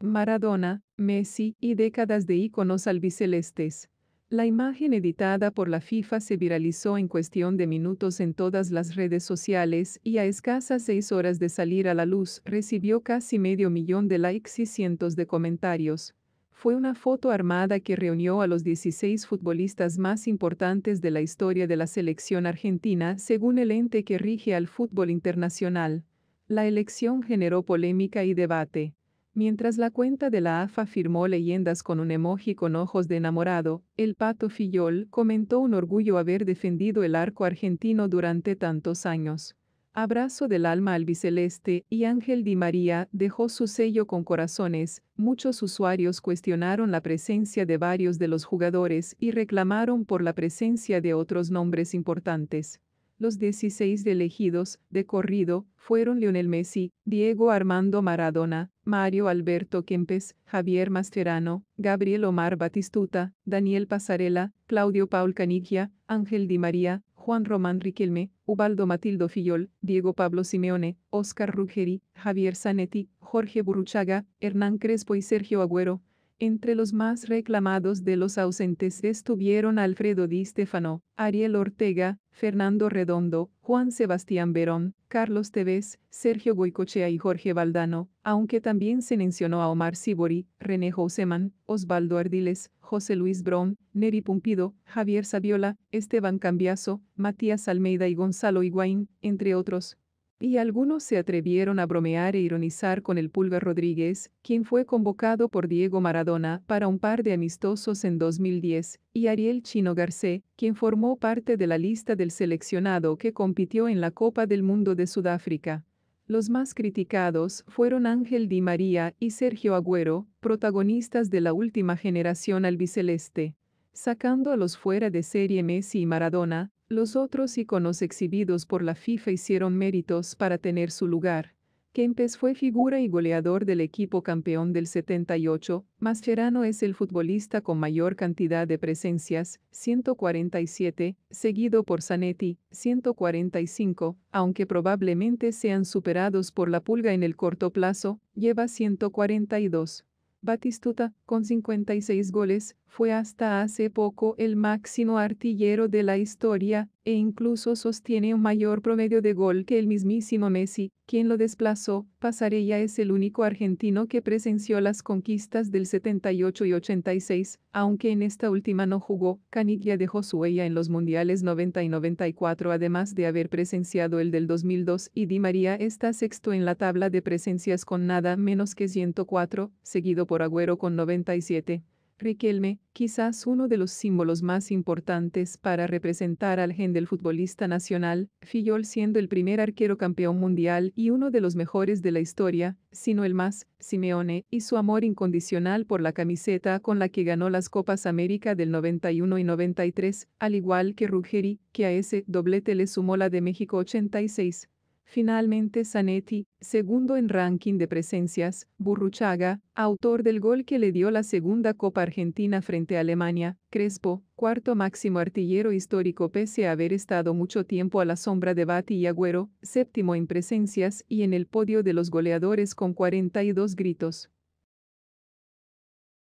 Maradona, Messi y décadas de íconos albicelestes. La imagen editada por la FIFA se viralizó en cuestión de minutos en todas las redes sociales y a escasas seis horas de salir a la luz recibió casi medio millón de likes y cientos de comentarios. Fue una foto armada que reunió a los 16 futbolistas más importantes de la historia de la selección argentina según el ente que rige al fútbol internacional. La elección generó polémica y debate. Mientras la cuenta de la AFA firmó leyendas con un emoji con ojos de enamorado, el pato Fillol comentó un orgullo haber defendido el arco argentino durante tantos años. Abrazo del alma albiceleste y Ángel Di María dejó su sello con corazones. Muchos usuarios cuestionaron la presencia de varios de los jugadores y reclamaron por la presencia de otros nombres importantes. Los 16 elegidos, de corrido, fueron Lionel Messi, Diego Armando Maradona, Mario Alberto Kempes, Javier Masterano, Gabriel Omar Batistuta, Daniel Pasarela, Claudio Paul Canigia, Ángel Di María, Juan Román Riquelme, Ubaldo Matildo Fillol, Diego Pablo Simeone, Oscar Ruggeri, Javier Zanetti, Jorge Buruchaga, Hernán Crespo y Sergio Agüero, entre los más reclamados de los ausentes estuvieron Alfredo Di Stefano, Ariel Ortega, Fernando Redondo, Juan Sebastián Verón, Carlos Tevez, Sergio Goicochea y Jorge Valdano, aunque también se mencionó a Omar Sibori, René Joseman, Osvaldo Ardiles, José Luis Brón, Neri Pumpido, Javier Saviola, Esteban Cambiaso, Matías Almeida y Gonzalo Higuaín, entre otros y algunos se atrevieron a bromear e ironizar con el Pulver Rodríguez, quien fue convocado por Diego Maradona para un par de amistosos en 2010, y Ariel Chino Garcé, quien formó parte de la lista del seleccionado que compitió en la Copa del Mundo de Sudáfrica. Los más criticados fueron Ángel Di María y Sergio Agüero, protagonistas de la última generación albiceleste. Sacando a los fuera de serie Messi y Maradona, los otros iconos exhibidos por la FIFA hicieron méritos para tener su lugar. Kempes fue figura y goleador del equipo campeón del 78, Mascherano es el futbolista con mayor cantidad de presencias, 147, seguido por Zanetti, 145, aunque probablemente sean superados por la pulga en el corto plazo, lleva 142. Batistuta, con 56 goles, fue hasta hace poco el máximo artillero de la historia, e incluso sostiene un mayor promedio de gol que el mismísimo Messi, quien lo desplazó. Pasarella es el único argentino que presenció las conquistas del 78 y 86, aunque en esta última no jugó. Caniglia dejó su huella en los Mundiales 90 y 94 además de haber presenciado el del 2002 y Di María está sexto en la tabla de presencias con nada menos que 104, seguido por Agüero con 97. Riquelme, quizás uno de los símbolos más importantes para representar al gen del futbolista nacional, Fillol siendo el primer arquero campeón mundial y uno de los mejores de la historia, sino el más, Simeone, y su amor incondicional por la camiseta con la que ganó las Copas América del 91 y 93, al igual que Ruggeri, que a ese doblete le sumó la de México 86, Finalmente Zanetti, segundo en ranking de presencias, Burruchaga, autor del gol que le dio la segunda Copa Argentina frente a Alemania, Crespo, cuarto máximo artillero histórico pese a haber estado mucho tiempo a la sombra de Bati y Agüero, séptimo en presencias y en el podio de los goleadores con 42 gritos,